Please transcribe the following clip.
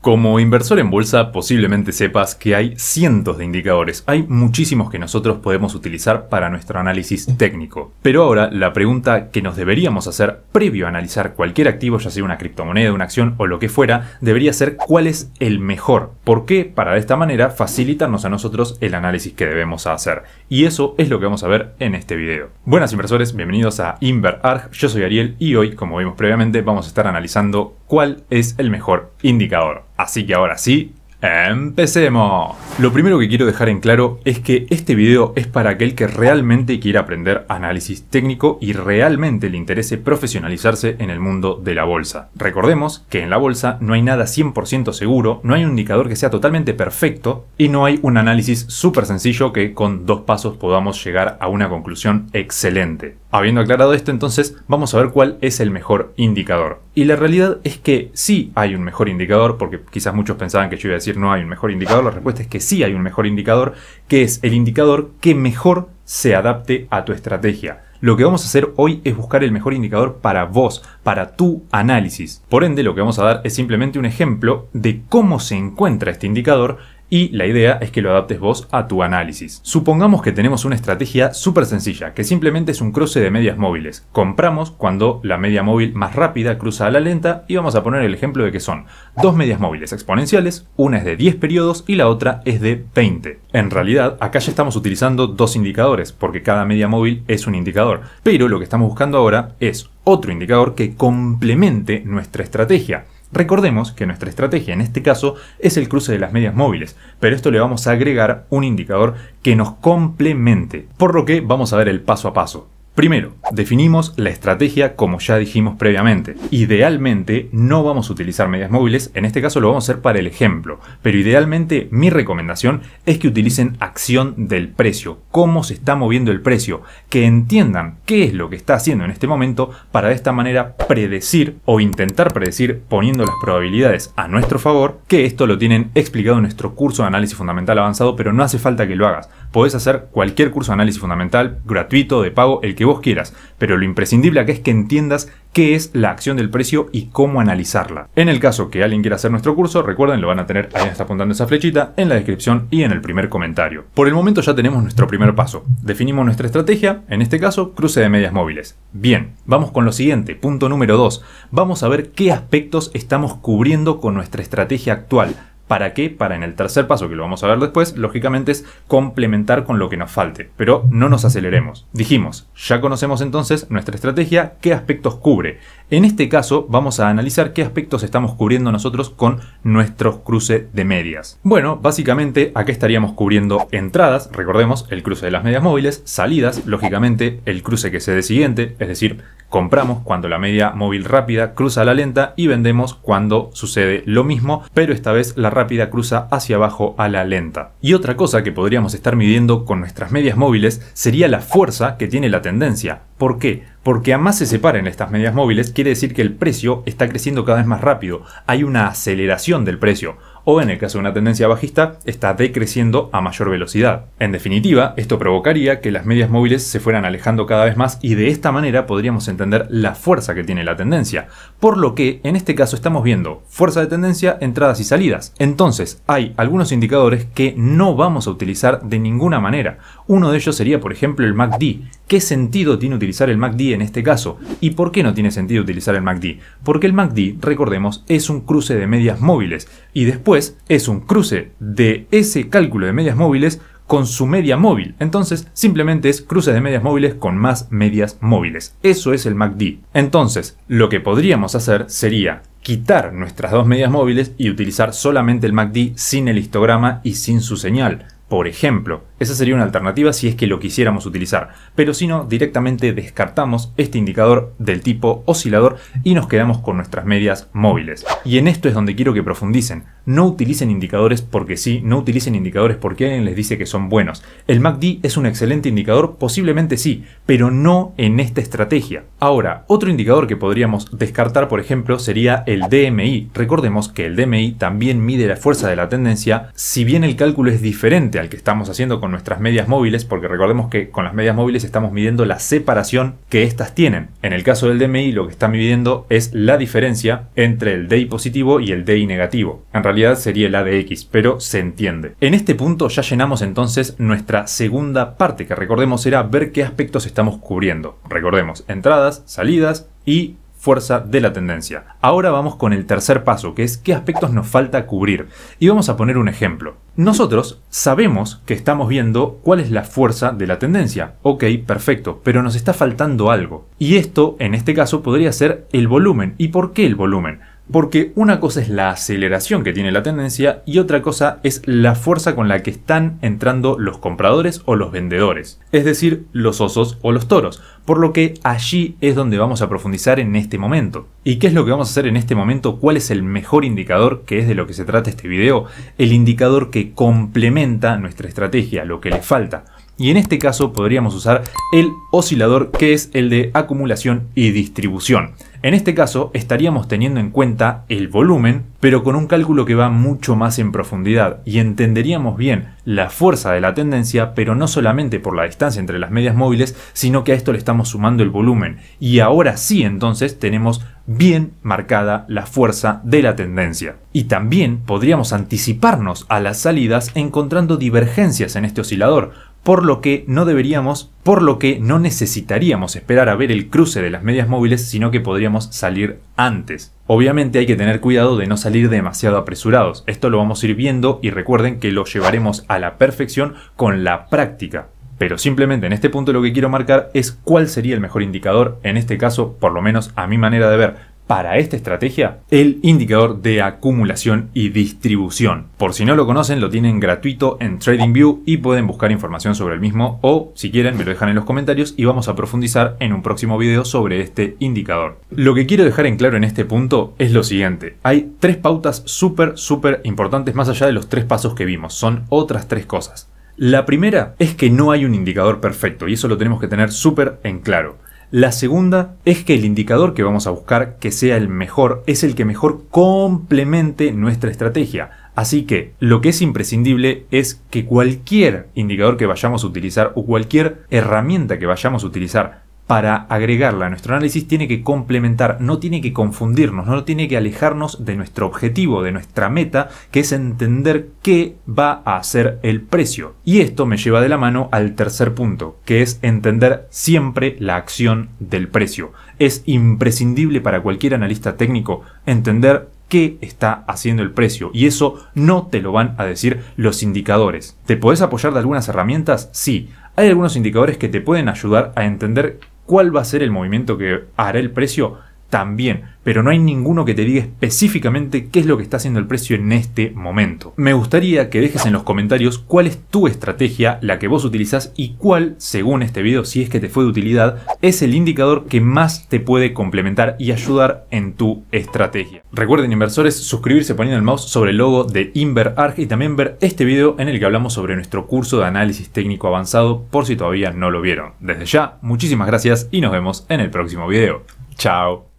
Como inversor en bolsa posiblemente sepas que hay cientos de indicadores, hay muchísimos que nosotros podemos utilizar para nuestro análisis técnico. Pero ahora la pregunta que nos deberíamos hacer previo a analizar cualquier activo, ya sea una criptomoneda, una acción o lo que fuera, debería ser cuál es el mejor. ¿Por qué? Para de esta manera facilitarnos a nosotros el análisis que debemos hacer. Y eso es lo que vamos a ver en este video. Buenas inversores, bienvenidos a InverArg, yo soy Ariel y hoy, como vimos previamente, vamos a estar analizando cuál es el mejor indicador. Así que ahora sí, ¡Empecemos! Lo primero que quiero dejar en claro es que este video es para aquel que realmente quiera aprender análisis técnico y realmente le interese profesionalizarse en el mundo de la bolsa. Recordemos que en la bolsa no hay nada 100% seguro, no hay un indicador que sea totalmente perfecto y no hay un análisis súper sencillo que con dos pasos podamos llegar a una conclusión excelente. Habiendo aclarado esto entonces vamos a ver cuál es el mejor indicador. Y la realidad es que sí hay un mejor indicador porque quizás muchos pensaban que yo iba a decir no hay un mejor indicador, la respuesta es que sí hay un mejor indicador, que es el indicador que mejor se adapte a tu estrategia. Lo que vamos a hacer hoy es buscar el mejor indicador para vos, para tu análisis. Por ende, lo que vamos a dar es simplemente un ejemplo de cómo se encuentra este indicador y la idea es que lo adaptes vos a tu análisis. Supongamos que tenemos una estrategia súper sencilla, que simplemente es un cruce de medias móviles. Compramos cuando la media móvil más rápida cruza a la lenta y vamos a poner el ejemplo de que son dos medias móviles exponenciales, una es de 10 periodos y la otra es de 20. En realidad, acá ya estamos utilizando dos indicadores, porque cada media móvil es un indicador, pero lo que estamos buscando ahora es otro indicador que complemente nuestra estrategia. Recordemos que nuestra estrategia en este caso es el cruce de las medias móviles, pero esto le vamos a agregar un indicador que nos complemente, por lo que vamos a ver el paso a paso. Primero, definimos la estrategia como ya dijimos previamente. Idealmente no vamos a utilizar medias móviles, en este caso lo vamos a hacer para el ejemplo, pero idealmente mi recomendación es que utilicen acción del precio, cómo se está moviendo el precio, que entiendan qué es lo que está haciendo en este momento para de esta manera predecir o intentar predecir poniendo las probabilidades a nuestro favor, que esto lo tienen explicado en nuestro curso de análisis fundamental avanzado, pero no hace falta que lo hagas podés hacer cualquier curso de análisis fundamental, gratuito, de pago, el que vos quieras, pero lo imprescindible acá es que entiendas qué es la acción del precio y cómo analizarla. En el caso que alguien quiera hacer nuestro curso, recuerden, lo van a tener, ahí está apuntando esa flechita, en la descripción y en el primer comentario. Por el momento ya tenemos nuestro primer paso. Definimos nuestra estrategia, en este caso, cruce de medias móviles. Bien, vamos con lo siguiente, punto número 2. Vamos a ver qué aspectos estamos cubriendo con nuestra estrategia actual ¿Para qué? Para en el tercer paso, que lo vamos a ver después, lógicamente es complementar con lo que nos falte, pero no nos aceleremos. Dijimos, ya conocemos entonces nuestra estrategia, qué aspectos cubre. En este caso vamos a analizar qué aspectos estamos cubriendo nosotros con nuestros cruce de medias. Bueno, básicamente acá estaríamos cubriendo entradas, recordemos el cruce de las medias móviles, salidas, lógicamente el cruce que se dé siguiente, es decir, compramos cuando la media móvil rápida cruza la lenta y vendemos cuando sucede lo mismo, pero esta vez la rápida cruza hacia abajo a la lenta. Y otra cosa que podríamos estar midiendo con nuestras medias móviles sería la fuerza que tiene la tendencia. ¿Por qué? Porque a más se separen estas medias móviles quiere decir que el precio está creciendo cada vez más rápido, hay una aceleración del precio o en el caso de una tendencia bajista, está decreciendo a mayor velocidad. En definitiva, esto provocaría que las medias móviles se fueran alejando cada vez más y de esta manera podríamos entender la fuerza que tiene la tendencia, por lo que en este caso estamos viendo fuerza de tendencia, entradas y salidas. Entonces, hay algunos indicadores que no vamos a utilizar de ninguna manera. Uno de ellos sería, por ejemplo, el MACD. ¿Qué sentido tiene utilizar el MACD en este caso? ¿Y por qué no tiene sentido utilizar el MACD? Porque el MACD, recordemos, es un cruce de medias móviles, y después es un cruce de ese cálculo de medias móviles con su media móvil. Entonces simplemente es cruce de medias móviles con más medias móviles. Eso es el MACD. Entonces lo que podríamos hacer sería quitar nuestras dos medias móviles y utilizar solamente el MACD sin el histograma y sin su señal. Por ejemplo, esa sería una alternativa si es que lo quisiéramos utilizar, pero si no, directamente descartamos este indicador del tipo oscilador y nos quedamos con nuestras medias móviles. Y en esto es donde quiero que profundicen. No utilicen indicadores porque sí, no utilicen indicadores porque alguien les dice que son buenos. El MACD es un excelente indicador, posiblemente sí, pero no en esta estrategia. Ahora, otro indicador que podríamos descartar, por ejemplo, sería el DMI. Recordemos que el DMI también mide la fuerza de la tendencia, si bien el cálculo es diferente el que estamos haciendo con nuestras medias móviles, porque recordemos que con las medias móviles estamos midiendo la separación que éstas tienen. En el caso del DMI lo que está midiendo es la diferencia entre el DI positivo y el DI negativo. En realidad sería el ADX, pero se entiende. En este punto ya llenamos entonces nuestra segunda parte, que recordemos era ver qué aspectos estamos cubriendo. Recordemos, entradas, salidas, y fuerza de la tendencia. Ahora vamos con el tercer paso, que es qué aspectos nos falta cubrir. Y vamos a poner un ejemplo. Nosotros sabemos que estamos viendo cuál es la fuerza de la tendencia. Ok, perfecto, pero nos está faltando algo. Y esto, en este caso, podría ser el volumen. ¿Y por qué el volumen? Porque una cosa es la aceleración que tiene la tendencia y otra cosa es la fuerza con la que están entrando los compradores o los vendedores, es decir, los osos o los toros, por lo que allí es donde vamos a profundizar en este momento. ¿Y qué es lo que vamos a hacer en este momento? ¿Cuál es el mejor indicador que es de lo que se trata este video? El indicador que complementa nuestra estrategia, lo que le falta. Y en este caso podríamos usar el oscilador que es el de acumulación y distribución. En este caso estaríamos teniendo en cuenta el volumen, pero con un cálculo que va mucho más en profundidad y entenderíamos bien la fuerza de la tendencia, pero no solamente por la distancia entre las medias móviles, sino que a esto le estamos sumando el volumen. Y ahora sí entonces tenemos bien marcada la fuerza de la tendencia. Y también podríamos anticiparnos a las salidas encontrando divergencias en este oscilador, por lo que no deberíamos, por lo que no necesitaríamos esperar a ver el cruce de las medias móviles, sino que podríamos salir antes. Obviamente hay que tener cuidado de no salir demasiado apresurados, esto lo vamos a ir viendo y recuerden que lo llevaremos a la perfección con la práctica. Pero simplemente en este punto lo que quiero marcar es cuál sería el mejor indicador, en este caso, por lo menos a mi manera de ver, para esta estrategia el indicador de acumulación y distribución. Por si no lo conocen, lo tienen gratuito en TradingView y pueden buscar información sobre el mismo o si quieren me lo dejan en los comentarios y vamos a profundizar en un próximo video sobre este indicador. Lo que quiero dejar en claro en este punto es lo siguiente. Hay tres pautas súper, súper importantes más allá de los tres pasos que vimos. Son otras tres cosas. La primera es que no hay un indicador perfecto y eso lo tenemos que tener súper en claro. La segunda es que el indicador que vamos a buscar que sea el mejor es el que mejor complemente nuestra estrategia. Así que lo que es imprescindible es que cualquier indicador que vayamos a utilizar o cualquier herramienta que vayamos a utilizar para agregarla a nuestro análisis tiene que complementar, no tiene que confundirnos, no tiene que alejarnos de nuestro objetivo, de nuestra meta, que es entender qué va a hacer el precio. Y esto me lleva de la mano al tercer punto, que es entender siempre la acción del precio. Es imprescindible para cualquier analista técnico entender qué está haciendo el precio y eso no te lo van a decir los indicadores. ¿Te podés apoyar de algunas herramientas? Sí, hay algunos indicadores que te pueden ayudar a entender cuál va a ser el movimiento que hará el precio también, pero no hay ninguno que te diga específicamente qué es lo que está haciendo el precio en este momento. Me gustaría que dejes en los comentarios cuál es tu estrategia, la que vos utilizas y cuál, según este video, si es que te fue de utilidad, es el indicador que más te puede complementar y ayudar en tu estrategia. Recuerden inversores suscribirse poniendo el mouse sobre el logo de InverArg y también ver este video en el que hablamos sobre nuestro curso de análisis técnico avanzado por si todavía no lo vieron. Desde ya, muchísimas gracias y nos vemos en el próximo video. Chao.